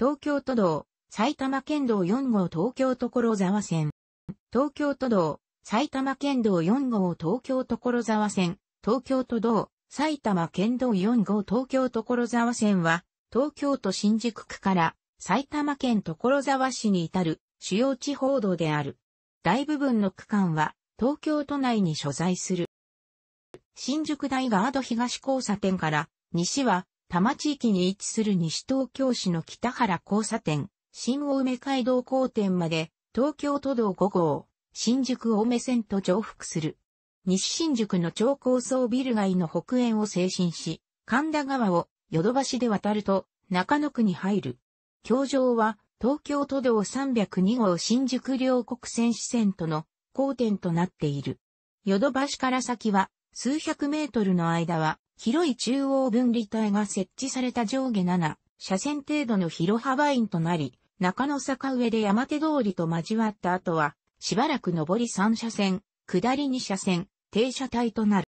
東京都道、埼玉県道4号東京所沢線。東京都道、埼玉県道4号東京所沢線。東京都道、埼玉県道4号東京所沢線は、東京都新宿区から埼玉県所沢市に至る主要地方道である。大部分の区間は東京都内に所在する。新宿大ガード東交差点から西は多摩地域に位置する西東京市の北原交差点、新青梅街道交点まで、東京都道5号、新宿青梅線と重複する。西新宿の超高層ビル街の北縁を精神し、神田川をヨドバシで渡ると中野区に入る。橋上は東京都道302号新宿両国線支線との交点となっている。ヨドバシから先は数百メートルの間は広い中央分離帯が設置された上下7、車線程度の広幅院となり、中野坂上で山手通りと交わった後は、しばらく上り3車線、下り2車線、停車帯となる。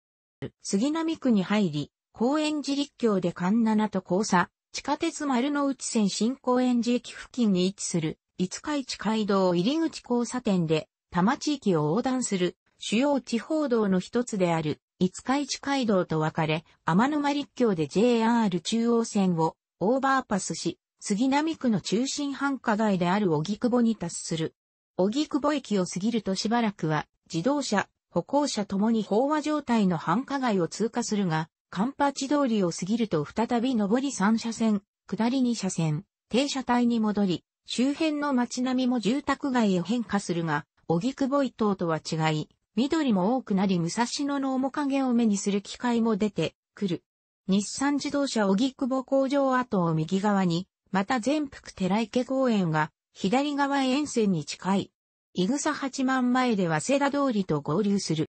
杉並区に入り、高円寺立教で環七と交差、地下鉄丸の内線新高円寺駅付近に位置する、五日市街道入り口交差点で、多摩地域を横断する主要地方道の一つである五日市街道と分かれ、天沼立橋で JR 中央線をオーバーパスし、杉並区の中心繁華街である荻窪に達する。荻窪駅を過ぎるとしばらくは、自動車、歩行者ともに飽和状態の繁華街を通過するが、カ八通りを過ぎると再び上り3車線、下り2車線、停車帯に戻り、周辺の街並みも住宅街へ変化するが、荻窪一等とは違い、緑も多くなり武蔵野の面影を目にする機会も出てくる。日産自動車荻窪工場跡を右側に、また全福寺池公園が左側沿線に近い。い草八幡前では瀬田通りと合流する。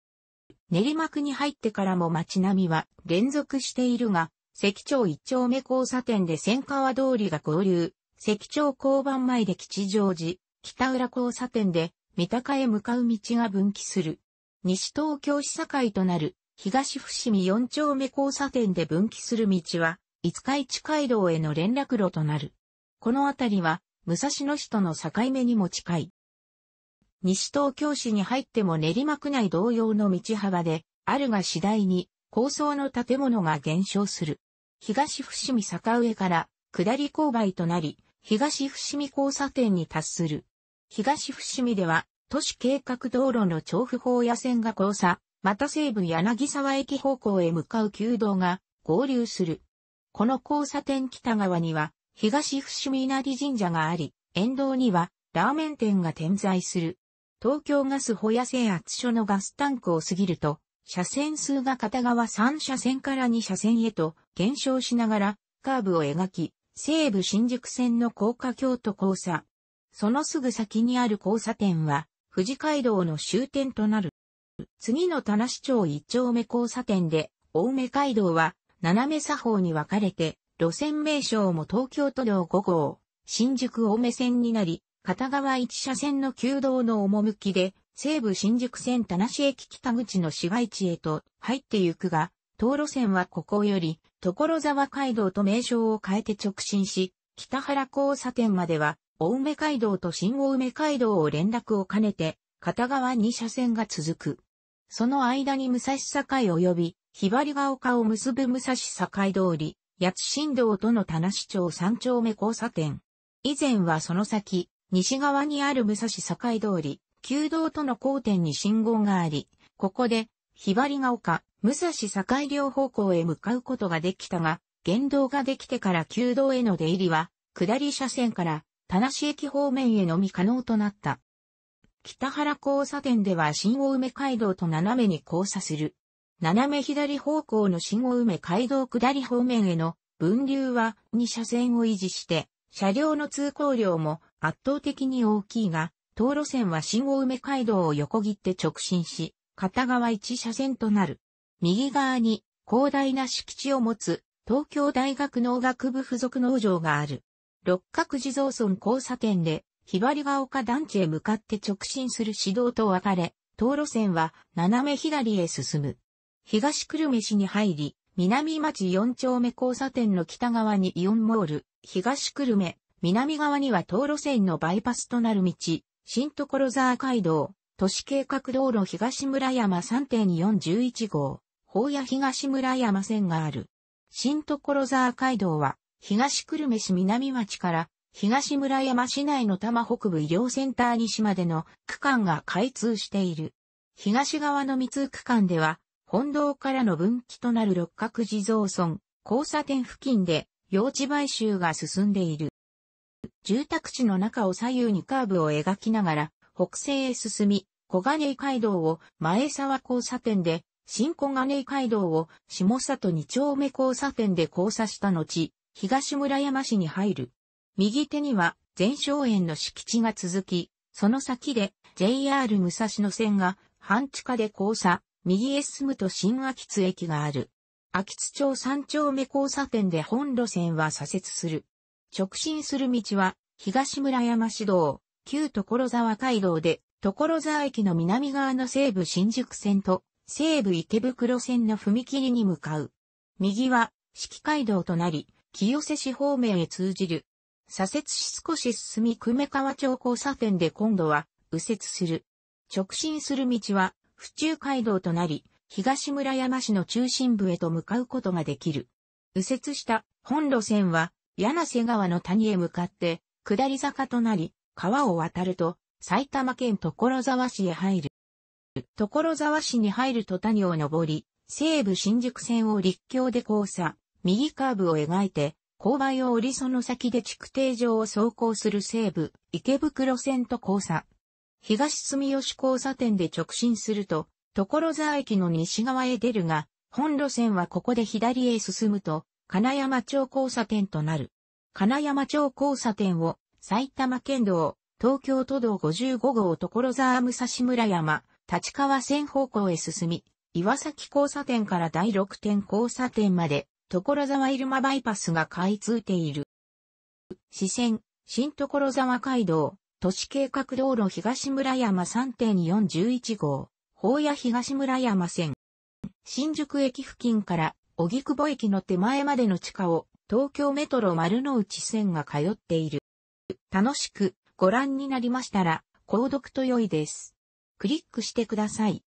練馬区に入ってからも街並みは連続しているが、関町一丁目交差点で千川通りが合流、関町交番前で吉祥寺、北浦交差点で三鷹へ向かう道が分岐する。西東京市境となる東伏見4丁目交差点で分岐する道は、五日市街道への連絡路となる。この辺りは、武蔵野市との境目にも近い。西東京市に入っても練馬区内同様の道幅で、あるが次第に高層の建物が減少する。東伏見坂上から下り勾配となり、東伏見交差点に達する。東伏見では都市計画道路の調布法野線が交差、また西部柳沢駅方向へ向かう旧道が合流する。この交差点北側には東伏見稲荷神社があり、沿道にはラーメン店が点在する。東京ガス保野製圧所のガスタンクを過ぎると、車線数が片側3車線から2車線へと減少しながらカーブを描き、西武新宿線の高架橋と交差。そのすぐ先にある交差点は、富士街道の終点となる。次の田無町一丁目交差点で、青梅街道は、斜め左方に分かれて、路線名称も東京都道5号、新宿青梅線になり、片側一車線の旧道の趣で、西武新宿線田無駅北口の市街地へと入ってゆくが、東路線はここより、所沢街道と名称を変えて直進し、北原交差点までは青梅街道と新青梅街道を連絡を兼ねて、片側2車線が続く。その間に武蔵境及び、ひばりが丘を結ぶ武蔵境通り、八新道との田無町三丁目交差点。以前はその先、西側にある武蔵境通り、旧道との交点に信号があり、ここで、ひばりが丘、武蔵境両方向へ向かうことができたが、現道ができてから旧道への出入りは、下り車線から田梨駅方面へのみ可能となった。北原交差点では新大梅街道と斜めに交差する。斜め左方向の新大梅街道下り方面への分流は2車線を維持して、車両の通行量も圧倒的に大きいが、道路線は新大梅街道を横切って直進し、片側1車線となる。右側に広大な敷地を持つ東京大学農学部附属農場がある。六角地蔵村交差点で、ひばりが丘団地へ向かって直進する市道と分かれ、道路線は斜め左へ進む。東久留米市に入り、南町四丁目交差点の北側にイオンモール、東久留米、南側には道路線のバイパスとなる道、新所沢街道、都市計画道路東村山3.411号、法屋東村山線がある。新所沢街道は東久留米市南町から東村山市内の多摩北部医療センター西までの区間が開通している。東側の密区間では、本堂からの分岐となる六角地蔵村、交差点付近で用地買収が進んでいる。住宅地の中を左右にカーブを描きながら、北西へ進み、小金井街道を前沢交差点で、新小金井街道を下里二丁目交差点で交差した後、東村山市に入る。右手には前哨園の敷地が続き、その先で JR 武蔵野線が半地下で交差、右へ進むと新秋津駅がある。秋津町三丁目交差点で本路線は左折する。直進する道は東村山市道、旧所沢街道で所沢駅の南側の西部新宿線と西部池袋線の踏切に向かう。右は四季街道となり、清瀬市方面へ通じる。左折し少し進み久米川町交差点で今度は右折する。直進する道は府中街道となり、東村山市の中心部へと向かうことができる。右折した本路線は柳瀬川の谷へ向かって下り坂となり、川を渡ると埼玉県所沢市へ入る。所沢市に入ると谷を登り、西武新宿線を立橋で交差。右カーブを描いて、勾配を折りその先で築堤上を走行する西部、池袋線と交差。東住吉交差点で直進すると、所沢駅の西側へ出るが、本路線はここで左へ進むと、金山町交差点となる。金山町交差点を、埼玉県道、東京都道55号所沢武蔵村山、立川線方向へ進み、岩崎交差点から第6点交差点まで所沢入間バイパスが開通ている。四線、新所沢街道、都市計画道路東村山3.411号、法屋東村山線。新宿駅付近から荻窪駅の手前までの地下を東京メトロ丸の内線が通っている。楽しくご覧になりましたら、購読と良いです。クリックしてください。